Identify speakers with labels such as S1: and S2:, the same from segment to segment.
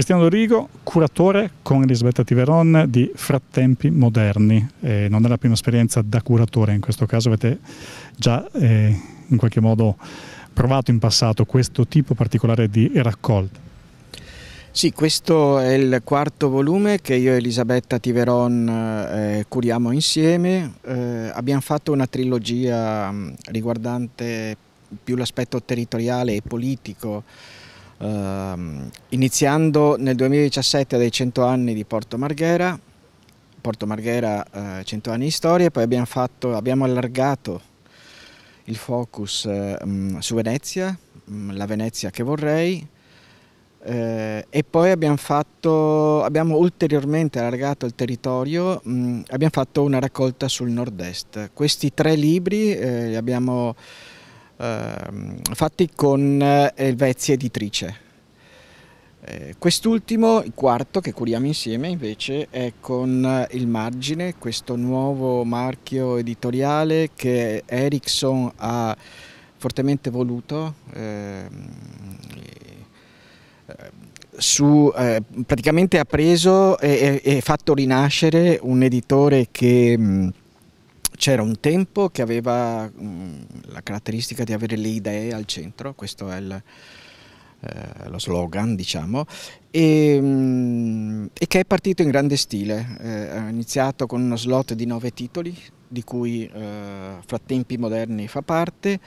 S1: Cristiano Dorigo, curatore con Elisabetta Tiveron di Frattempi Moderni. Eh, non è la prima esperienza da curatore, in questo caso avete già eh, in qualche modo provato in passato questo tipo particolare di raccolta.
S2: Sì, questo è il quarto volume che io e Elisabetta Tiveron eh, curiamo insieme. Eh, abbiamo fatto una trilogia mm, riguardante più l'aspetto territoriale e politico Ehm, iniziando nel 2017 dai 100 anni di Porto Marghera, Porto Marghera eh, 100 anni di storia, poi abbiamo, fatto, abbiamo allargato il focus eh, su Venezia, mm, la Venezia che vorrei, eh, e poi abbiamo, fatto, abbiamo, ulteriormente allargato il territorio, mh, mm, abbiamo fatto una raccolta sul nord-est. Questi tre libri eh, li abbiamo Ehm, fatti con Elvezia eh, Editrice. Eh, quest'ultimo, il quarto che curiamo insieme invece è con eh, Il Margine, questo nuovo marchio editoriale che Ericsson ha fortemente voluto ehm, eh, su, eh, praticamente ha preso e, e, e, fatto rinascere un editore che mm, c'era un tempo che aveva mm, la caratteristica di avere le idee al centro, questo è il, eh, lo slogan diciamo, e, mm, e, che è partito in grande stile, eh, ha iniziato con uno slot di nove titoli di cui eh, Frattempi Moderni fa parte,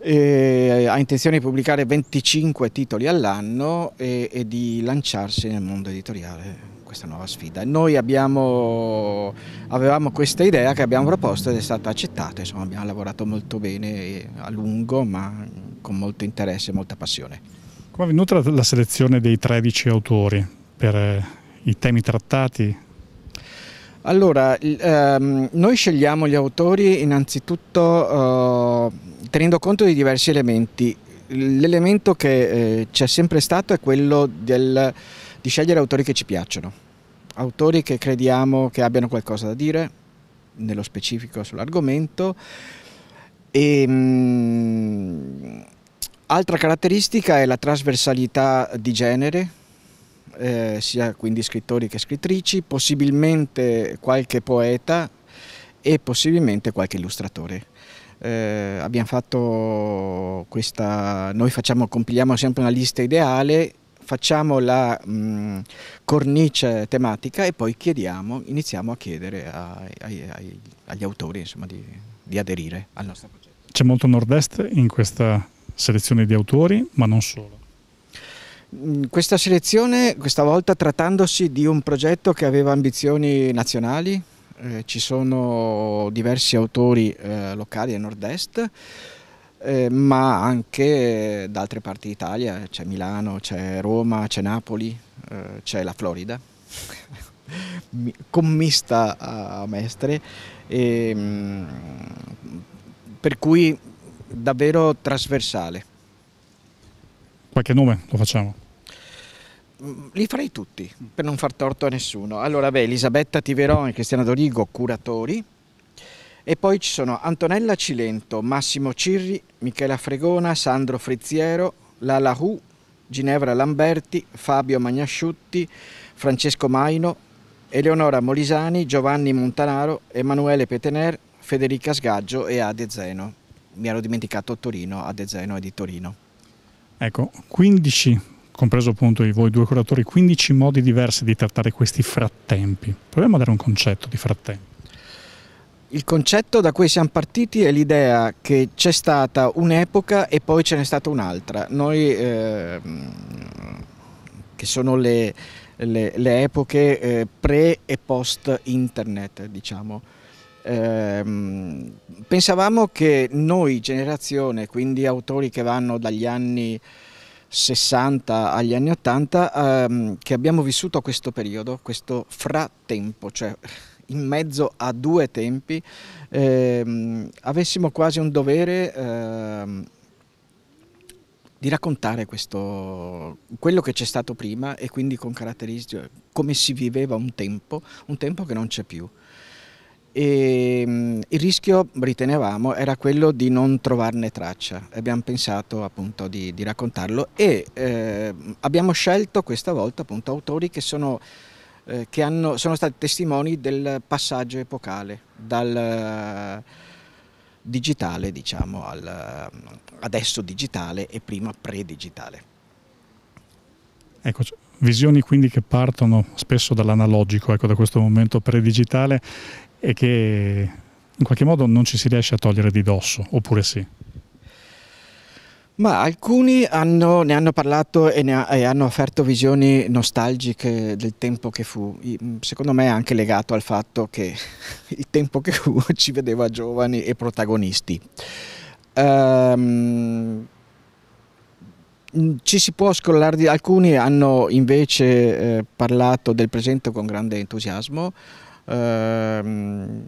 S2: eh, ha intenzione di pubblicare 25 titoli all'anno e, e, di lanciarsi nel mondo editoriale questa nuova sfida. Noi abbiamo, avevamo questa idea che abbiamo proposto ed è stata accettata, insomma abbiamo lavorato molto bene eh, a lungo ma con molto interesse e molta passione.
S1: Come è venuta la selezione dei 13 autori per eh, i temi trattati?
S2: Allora, ehm, noi scegliamo gli autori innanzitutto eh, tenendo conto di diversi elementi. L'elemento che eh, c'è sempre stato è quello del, di scegliere autori che ci piacciono, autori che crediamo che abbiano qualcosa da dire, nello specifico sull'argomento. E, ehm, mh, altra caratteristica è la trasversalità di genere, eh, sia quindi scrittori che scrittrici, possibilmente qualche poeta e possibilmente qualche illustratore eh, abbiamo fatto questa, noi facciamo, compiliamo sempre una lista ideale, facciamo la mh, mm, cornice tematica e poi chiediamo, iniziamo a chiedere a, ai, ai, agli autori insomma, di, di aderire al nostro progetto.
S1: C'è molto nord-est in questa selezione di autori, ma non solo. Mm, questa selezione,
S2: questa volta trattandosi di un progetto che aveva ambizioni nazionali, eh, ci sono diversi autori eh, locali del nord-est, eh, ma anche da altre parti d'Italia, c'è Milano, c'è Roma, c'è Napoli, eh, c'è la Florida, commista a Mestre, e, ehm, per cui davvero trasversale.
S1: Qualche nome lo facciamo?
S2: Mm, li farei tutti, per non far torto a nessuno. Allora, beh, Elisabetta Tiverò e Cristiana Dorigo, curatori. E poi ci sono Antonella Cilento, Massimo Cirri, Michela Fregona, Sandro Frizziero, Lala Hu, Ginevra Lamberti, Fabio Magnasciutti, Francesco Maino, Eleonora Molisani, Giovanni Montanaro, Emanuele Petener, Federica Sgaggio e Ade Zeno. Mi ero dimenticato Torino, Ade Zeno e di Torino.
S1: Ecco, 15 compreso appunto i voi due curatori, 15 modi diversi di trattare questi frattempi. Proviamo a dare un concetto di frattempo.
S2: Il concetto da cui siamo partiti è l'idea che c'è stata un'epoca e poi ce n'è stata un'altra. Noi, eh, che sono le, le, le epoche eh, pre e post internet, diciamo, eh, pensavamo che noi, generazione, quindi autori che vanno dagli anni 60 agli anni 80 ehm, che abbiamo vissuto questo periodo, questo frattempo, cioè in mezzo a due tempi, ehm, avessimo quasi un dovere ehm, di raccontare questo, quello che c'è stato prima e quindi con caratteristiche come si viveva un tempo, un tempo che non c'è più. E, ehm, il rischio, ritenevamo, era quello di non trovarne traccia. Abbiamo pensato appunto di, di raccontarlo e eh, abbiamo scelto questa volta appunto autori che sono eh, che hanno, sono stati testimoni del passaggio epocale, dal digitale diciamo al adesso digitale e prima pre-digitale.
S1: Ecco, visioni quindi che partono spesso dall'analogico, ecco, da questo momento pre-digitale e che in qualche modo non ci si riesce a togliere di dosso, oppure sì?
S2: Ma alcuni hanno, ne hanno parlato e, ha, e, hanno offerto visioni nostalgiche del tempo che fu, mm, secondo me è anche legato al fatto che il tempo che fu ci vedeva giovani e protagonisti. Um, ci si può scollare di alcuni hanno invece eh, parlato del presente con grande entusiasmo, Ehm,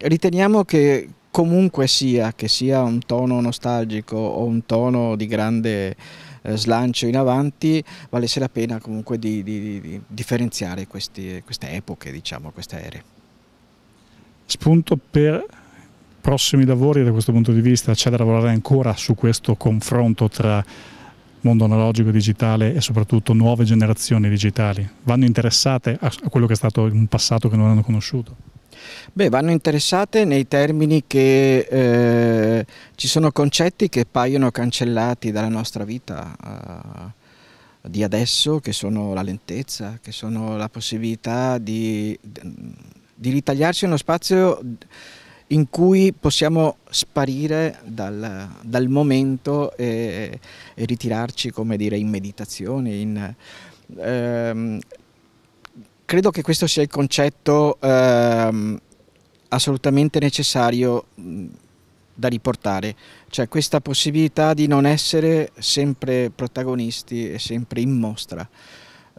S2: riteniamo che comunque sia, che sia un tono nostalgico o un tono di grande eh, slancio in avanti, valesse la pena comunque di, di, di differenziare questi, queste epoche, diciamo, queste ere.
S1: Spunto per prossimi lavori da questo punto di vista, c'è da lavorare ancora su questo confronto tra mondo analogico, digitale e soprattutto nuove generazioni digitali? Vanno interessate a quello che è stato un passato che non hanno conosciuto?
S2: Beh, vanno interessate nei termini che eh, ci sono concetti che paiono cancellati dalla nostra vita eh, di adesso, che sono la lentezza, che sono la possibilità di, di ritagliarsi uno spazio in cui possiamo sparire dal, dal momento e, e, ritirarci, come dire, in meditazione. In, ehm, credo che questo sia il concetto ehm, assolutamente necessario da riportare, cioè questa possibilità di non essere sempre protagonisti e sempre in mostra.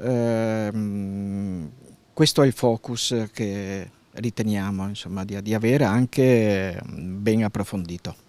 S2: Ehm, questo è il focus che, riteniamo insomma, di, di avere anche ben approfondito.